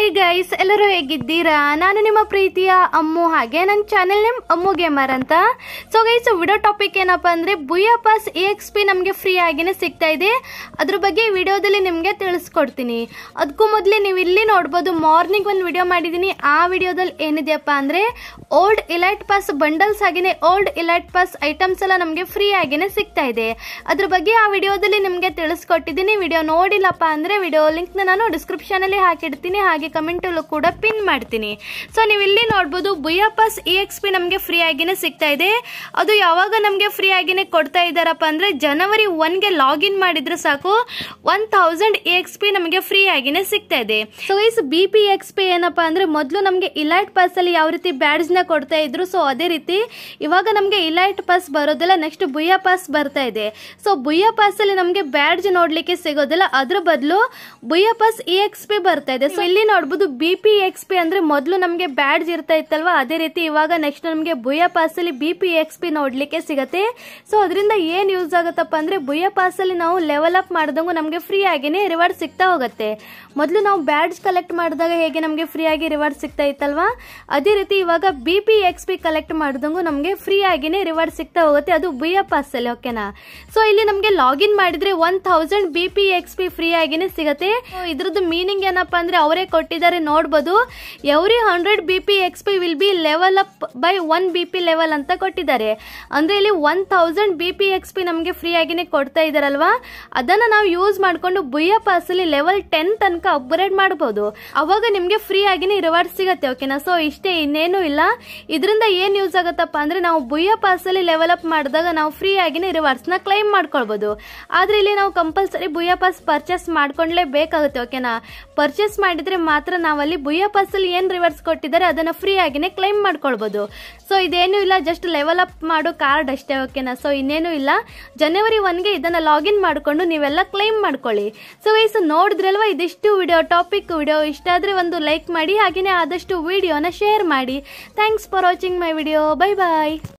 hi guys ಎಲ್ಲರೂ ಹೇಗಿದ್ದೀರಾ ನಾನು ನಿಮ್ಮ ಪ್ರೀತಿಯ ಅಮ್ಮು ಹಾಗೆ ನನ್ನ ಚಾನೆಲ್ ನೇಮ್ ಅಮ್ಮು ಗೇಮರ್ ಅಂತ ಸೊ ಗೈಸ್ ವಿಡಿಯೋ ಟಾಪಿಕ್ ಏನಪ್ಪ ಅಂದರೆ Booyah pass E X P ನಮಗೆ ಫ್ರೀ ಆಗಿನೇ ಸಿಗ್ತಾ ಇದೆ ಅದ್ರ ಬಗ್ಗೆ ವಿಡಿಯೋದಲ್ಲಿ ನಿಮಗೆ ತಿಳಿಸ್ಕೊಡ್ತೀನಿ ಅದಕ್ಕೂ ಮೊದಲೇ ನೀವು ಇಲ್ಲಿ ನೋಡ್ಬೋದು ಮಾರ್ನಿಂಗ್ ಒಂದು ವಿಡಿಯೋ ಮಾಡಿದ್ದೀನಿ ಆ ವಿಡಿಯೋದಲ್ಲಿ ಏನಿದೆಯಪ್ಪ ಅಂದರೆ ಓಲ್ಡ್ ಇಲೈಟ್ ಪಾಸ್ ಬಂಡಲ್ಸ್ ಆಗಿನೇ ಓಲ್ಡ್ ಇಲೈಟ್ ಪಾಸ್ ಐಟಮ್ಸ್ ಎಲ್ಲ ನಮಗೆ ಫ್ರೀ ಆಗಿನೇ ಸಿಗ್ತಾ ಇದೆ ಅದ್ರ ಬಗ್ಗೆ ಆ ವಿಡಿಯೋದಲ್ಲಿ ನಿಮಗೆ ತಿಳಿಸ್ಕೊಟ್ಟಿದ್ದೀನಿ ವಿಡಿಯೋ ನೋಡಿಲ್ಲಪ್ಪ ಅಂದರೆ ವಿಡಿಯೋ ಲಿಂಕ್ನ ನಾನು ಡಿಸ್ಕ್ರಿಪ್ಷನಲ್ಲಿ ಹಾಕಿಡ್ತೀನಿ ಹಾಗೆ ಕಮೆಂಟ್ ಕಮೆಂಟಲ್ಲೂ ಕೂಡ ಪಿನ್ ಮಾಡ್ತೀನಿ ಸೊ ನೀವು ಇಲ್ಲಿ ನೋಡ್ಬೋದು Booyah pass E e X P ನಮಗೆ ಫ್ರೀ ಆಗಿನೇ ಸಿಗ್ತಾ ಇದೆ ಅದು ಯಾವಾಗ ನಮಗೆ ಫ್ರೀ ಕೊಡ್ತಾ ಇದ್ದಾರಪ್ಪ ಅಂದರೆ ಜನವರಿ ಒನ್ಗೆ ಲಾಗಿನ್ ಮಾಡಿದರೆ ಸಾಕು one thousand E X P ನಮಗೆ ಫ್ರೀ ಆಗಿನೇ ಸಿಗ್ತಾ ಇದೆ so is B P X e P ಏನಪ್ಪ ಅಂದರೆ ಮೊದಲು ನಮಗೆ ಇಲೈಟ್ ಪಾಸಲ್ಲಿ ಯಾವ ರೀತಿ ಬ್ಯಾಡ್ಜ್ನ ಕೊಡ್ತಾ ಇದ್ರು ಸೊ ಅದೇ ರೀತಿ ಇವಾಗ ನಮಗೆ ಇಲೈಟ್ ಪಾಸ್ ಬರೋದಿಲ್ಲ ನೆಕ್ಸ್ಟ್ ಬುಯಾ ಪಾಸ್ ಬರ್ತಾ ಇದೆ ಸೊ ಬುಯಾ ಪಾಸಲ್ಲಿ ನಮಗೆ ಬ್ಯಾಡ್ಜ್ ನೋಡಲಿಕ್ಕೆ ಸಿಗೋದಿಲ್ಲ ಅದ್ರ ಬದಲು Booyah pass E e X P ಬರ್ತಾ ಇದೆ ಸೊ ಇಲ್ಲಿ ನೋಡಬಹುದು ಬಿ ಪಿ ಎಕ್ಸ್ ಪಿ ಅಂದ್ರೆ ಮೊದಲು ನಮಗೆ ಬ್ಯಾಡ್ಜ್ ಇರ್ತಾ ಇತ್ತಲ್ವಾ ಅದೇ ರೀತಿ ಇವಾಗ ನೆಕ್ಸ್ಟ್ ನಮಗೆ ಬುಯಾ ಪಾಸ್ ಅಲ್ಲಿ ಬಿ ಪಿ ಎಕ್ಸ್ ಪಿ ನೋಡ್ಲಿಕ್ಕೆ ಸಿಗತ್ತೆ ಸೊ ಅದರಿಂದ ಏನ್ ಯೂಸ್ ಆಗುತ್ತಪ್ಪ ಅಂದ್ರೆ ಬುಯ ಪಾಸ್ ಅಲ್ಲಿ ನಾವು ಲೆವೆಲ್ ಅಪ್ ಮಾಡಿದಂಗೂ ನಮಗೆ ಫ್ರೀ ಆಗಿನೇ ರಿವಾರ್ಡ್ ಸಿಗ್ತಾ ಹೋಗುತ್ತೆ ಮೊದಲು ನಾವು ಬ್ಯಾಡ್ಜ್ ಕಲೆಕ್ಟ್ ಮಾಡಿದಾಗ ಹೇಗೆ ನಮಗೆ ಫ್ರೀ ಆಗಿ ರಿವಾರ್ಡ್ ಸಿಗ್ತಾ ಇತ್ತಲ್ವಾ ಅದೇ ರೀತಿ ಇವಾಗ B P X P collect ಮಾಡಿದಂಗೂ ನಮಗೆ ಫ್ರೀ ಆಗಿನೇ ರಿವಾರ್ಡ್ ಸಿಗ್ತಾ ಹೋಗುತ್ತೆ ಅದು ಭುಯ ಪಾಸ್ ಅಲ್ಲಿ ಓಕೆನಾ ಸೊ ಇಲ್ಲಿ ನಮಗೆ ಲಾಗಿನ್ ಮಾಡಿದ್ರೆ one thousand B P X P free ಆಗಿನೇ ಸಿಗುತ್ತೆ ಇದ್ರದ್ದು ಮೀನಿಂಗ್ ಏನಪ್ಪಾ ಅಂದ್ರೆ ಅವರೇ ಕೊಟ್ಟು ಕೊಟ್ಟಿದ್ದಾರೆ ನೋಡ್ಬೋದು every hundred B P X P will be level up by one B P level ಅಂತ ಕೊಟ್ಟಿದ್ದಾರೆ ಅಂದರೆ ಇಲ್ಲಿ one thousand B P X P ನಮಗೆ ಫ್ರೀ ಆಗಿನೇ ಕೊಡ್ತಾ ಇದ್ದಾರಲ್ವಾ ಅದನ್ನು ನಾವು ಯೂಸ್ ಮಾಡಿಕೊಂಡು ಬುಯ್ಯ ಪಾಸಲ್ಲಿ ಲೆವೆಲ್ ಟೆನ್ ತನಕ ಅಪ್ಗ್ರೇಡ್ ಮಾಡ್ಬೋದು ಅವಾಗ ನಿಮಗೆ ಫ್ರೀ ಆಗಿನೇ ರಿವಾರ್ಡ್ ಸಿಗುತ್ತೆ ಓಕೆನಾ ಸೊ ಇಷ್ಟೇ ಇನ್ನೇನು ಇಲ್ಲ ಇದರಿಂದ ಏನು ಯೂಸ್ ಆಗುತ್ತಪ್ಪ ಅಂದರೆ ನಾವು ಬುಯ್ಯ ಪಾಸಲ್ಲಿ ಲೆವೆಲ್ ಅಪ್ ಮಾಡಿದಾಗ ನಾವು ಫ್ರೀ ಆಗಿನೇ ರಿವಾರ್ಡ್ಸ್ನ ಕ್ಲೈಮ್ ಮಾಡ್ಕೊಳ್ಬೋದು ಆದರೆ ಇಲ್ಲಿ ನಾವು ಕಂಪಲ್ಸರಿ ಬುಯ್ಯ ಪಾಸ್ ಪರ್ಚೇಸ್ ಮಾಡ್ಕೊಂಡ್ಲೇ ಬೇಕಾಗುತ್ತೆ ಓಕೆನಾ ಪರ್ಚೇಸ್ ಮಾಡಿದರೆ ಮಾತ್ರ ನಾವಲ್ಲಿ ಬುಯ್ಯ ಏನು ರಿವರ್ಸ್ ಕೊಟ್ಟಿದ್ದಾರೆ ಅದನ್ನು ಫ್ರೀ ಆಗಿನೇ ಕ್ಲೈಮ್ ಮಾಡ್ಕೊಳ್ಬೋದು ಸೊ ಇದೇನು ಇಲ್ಲ ಜಸ್ಟ್ ಲೆವೆಲ್ ಅಪ್ ಮಾಡೋ ಕಾರ್ಡ್ ಅಷ್ಟೇ ಓಕೆನಾ ಸೊ ಇನ್ನೇನು ಇಲ್ಲ ಜನವರಿ ಒನ್ಗೆ ಇದನ್ನು ಲಾಗಿನ್ ಮಾಡಿಕೊಂಡು ನೀವೆಲ್ಲ ಕ್ಲೈಮ್ ಮಾಡ್ಕೊಳ್ಳಿ ಸೊ ವೈಸ್ ನೋಡಿದ್ರಲ್ವ ಇದಿಷ್ಟು ವಿಡಿಯೋ ಟಾಪಿಕ್ ವಿಡಿಯೋ ಇಷ್ಟ ಆದರೆ ಒಂದು ಲೈಕ್ ಮಾಡಿ ಹಾಗೆಯೇ ಆದಷ್ಟು ವಿಡಿಯೋನ ಶೇರ್ ಮಾಡಿ thanks for watching my video bye bye